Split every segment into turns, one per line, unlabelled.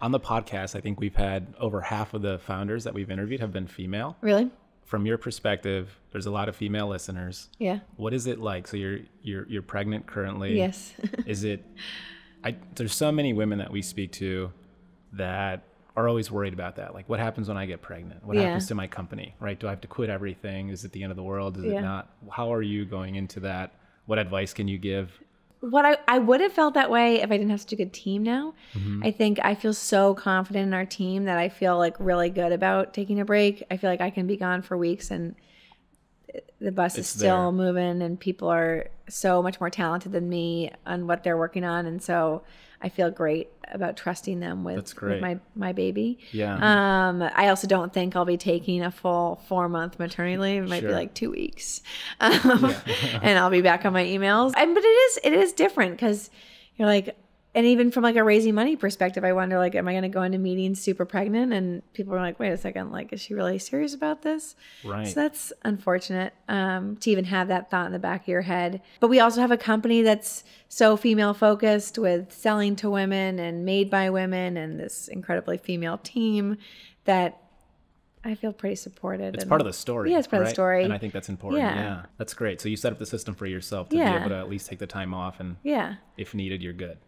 on the podcast, I think we've had over half of the founders that we've interviewed have been female. Really? From your perspective, there's a lot of female listeners. Yeah. What is it like? So you're you're you're pregnant currently. Yes. is it? I there's so many women that we speak to that are always worried about that. Like, what happens when I get pregnant? What yeah. happens to my company? Right? Do I have to quit everything? Is it the end of the world? Is yeah. it not? How are you going into that? What advice can you give?
what I, I would have felt that way if I didn't have such a good team now. Mm-hmm. I think I feel so confident in our team that I feel like really good about taking a break. I feel like I can be gone for weeks and the bus it's is still there. moving and people are so much more talented than me on what they're working on and so i feel great about trusting them with, with my my baby yeah um i also don't think i'll be taking a full four month maternity leave it might sure. be like two weeks um, yeah. and i'll be back on my emails and but it is it is different because you're like and even from like a raising money perspective, I wonder like, am I going to go into meetings super pregnant? And people are like, wait a second, like, is she really serious about this?
Right. So that's
unfortunate um, to even have that thought in the back of your head. But we also have a company that's so female focused with selling to women and made by women and this incredibly female team that I feel pretty supported. It's and, part of the story. Yeah, it's part right? of the story. And I think
that's important. Yeah. yeah. That's great. So you set up the system for yourself to yeah. be able to at least take the time off and yeah. if needed, you're good.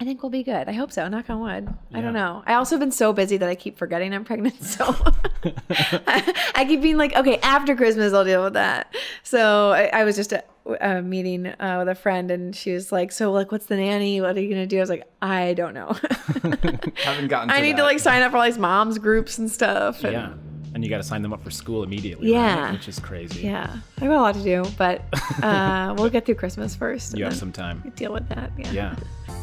I think we'll be good. I hope so. Knock on wood. Yeah. I don't know. I also have been so busy that I keep forgetting I'm pregnant. So I, keep being like, okay, after Christmas, I'll deal with that. So I, I was just a, uh, a uh, meeting uh, with a friend and she was like, so like, what's the nanny? What are you going to do? I was like, I don't know.
Haven't gotten I need that. to
like sign up for all these moms groups and stuff. And, yeah
and you got to sign them up for school immediately. Yeah, right? which is crazy. Yeah,
I got a lot to do, but uh, we'll get through Christmas first. You have some time. Deal with that. Yeah. yeah.